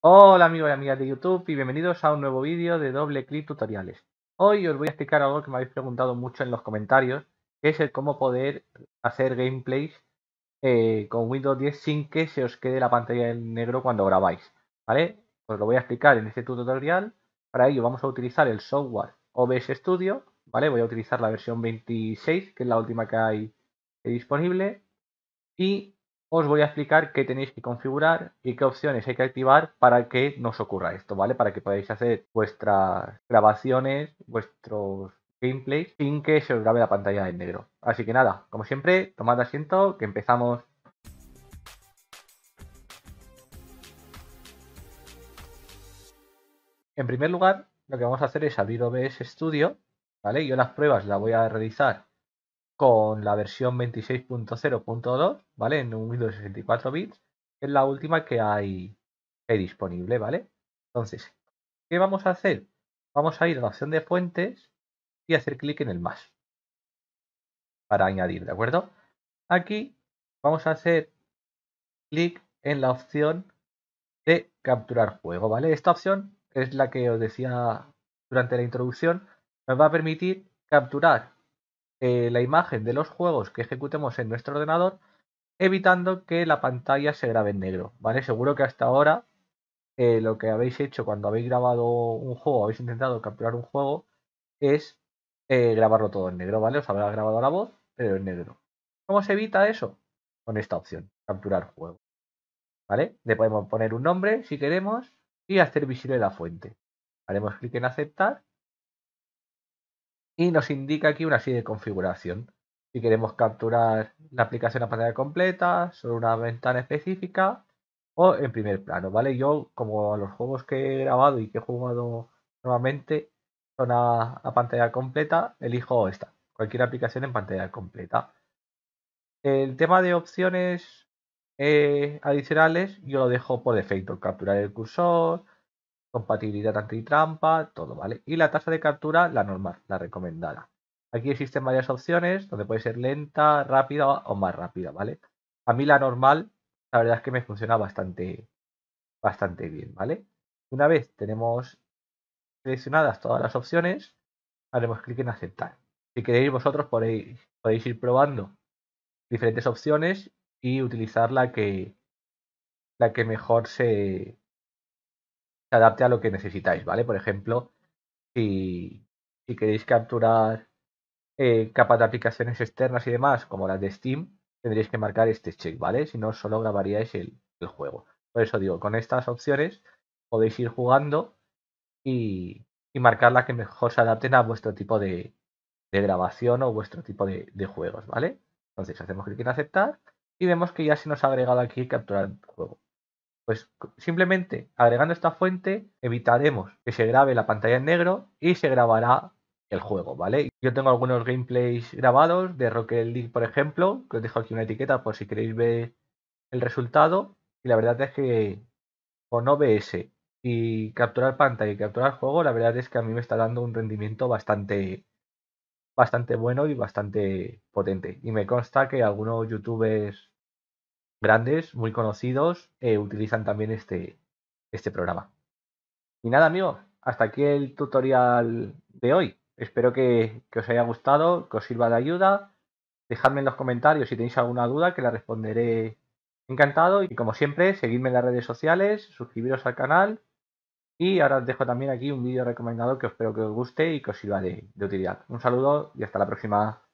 Hola amigos y amigas de YouTube y bienvenidos a un nuevo vídeo de doble clic tutoriales. Hoy os voy a explicar algo que me habéis preguntado mucho en los comentarios, que es el cómo poder hacer gameplays eh, con Windows 10 sin que se os quede la pantalla en negro cuando grabáis. ¿Vale? Os lo voy a explicar en este tutorial. Para ello vamos a utilizar el software OBS Studio, ¿vale? Voy a utilizar la versión 26, que es la última que hay disponible. Y os voy a explicar qué tenéis que configurar y qué opciones hay que activar para que nos ocurra esto, ¿vale? Para que podáis hacer vuestras grabaciones, vuestros gameplays sin que se os grabe la pantalla en negro. Así que nada, como siempre, tomad asiento que empezamos. En primer lugar, lo que vamos a hacer es abrir OBS Studio, ¿vale? Yo las pruebas las voy a realizar con la versión 26.0.2, ¿vale? En un Windows 64 bits, que es la última que hay, disponible, ¿vale? Entonces, ¿qué vamos a hacer? Vamos a ir a la opción de fuentes y hacer clic en el más para añadir, ¿de acuerdo? Aquí vamos a hacer clic en la opción de capturar juego, ¿vale? Esta opción, es la que os decía durante la introducción, nos va a permitir capturar eh, la imagen de los juegos que ejecutemos en nuestro ordenador, evitando que la pantalla se grabe en negro. ¿vale? Seguro que hasta ahora eh, lo que habéis hecho cuando habéis grabado un juego, habéis intentado capturar un juego, es eh, grabarlo todo en negro, ¿vale? Os habrá grabado la voz, pero en negro. ¿Cómo se evita eso? Con esta opción, capturar juego. ¿Vale? Le podemos poner un nombre si queremos y hacer visible la fuente. Haremos clic en aceptar y nos indica aquí una serie de configuración. Si queremos capturar la aplicación a pantalla completa, sobre una ventana específica o en primer plano, ¿vale? Yo, como los juegos que he grabado y que he jugado nuevamente son a, pantalla completa, elijo esta, cualquier aplicación en pantalla completa. El tema de opciones eh, adicionales yo lo dejo por defecto, capturar el cursor, compatibilidad antitrampa, todo, ¿vale? Y la tasa de captura, la normal, la recomendada. Aquí existen varias opciones, donde puede ser lenta, rápida o más rápida, ¿vale? A mí la normal, la verdad es que me funciona bastante, bastante bien, ¿vale? Una vez tenemos seleccionadas todas las opciones, haremos clic en aceptar. Si queréis vosotros podéis, podéis ir probando diferentes opciones y utilizar la que, la que mejor se, se adapte a lo que necesitáis, ¿vale? Por ejemplo, si, queréis capturar eh, capas de aplicaciones externas y demás, como las de Steam, tendréis que marcar este check, ¿vale? Si no, solo grabaríais el, juego. Por eso digo, con estas opciones podéis ir jugando y, marcar las que mejor se adapten a vuestro tipo de, grabación o vuestro tipo de, de, juegos, ¿vale? Entonces hacemos clic en aceptar y vemos que ya se nos ha agregado aquí capturar el juego. Pues simplemente agregando esta fuente evitaremos que se grabe la pantalla en negro y se grabará el juego, ¿vale? Yo tengo algunos gameplays grabados de Rocket League, por ejemplo, que os dejo aquí una etiqueta por si queréis ver el resultado. Y la verdad es que con OBS y capturar pantalla y capturar juego, la verdad es que a mí me está dando un rendimiento bastante, bastante bueno y bastante potente. Y me consta que algunos youtubers grandes, muy conocidos, eh, utilizan también este, este programa. Y nada, amigos, hasta aquí el tutorial de hoy. Espero que, os haya gustado, que os sirva de ayuda. Dejadme en los comentarios si tenéis alguna duda, que la responderé encantado. Y como siempre, seguidme en las redes sociales, suscribiros al canal. Y ahora os dejo también aquí un vídeo recomendado que espero que os guste y que os sirva de utilidad. Un saludo y hasta la próxima.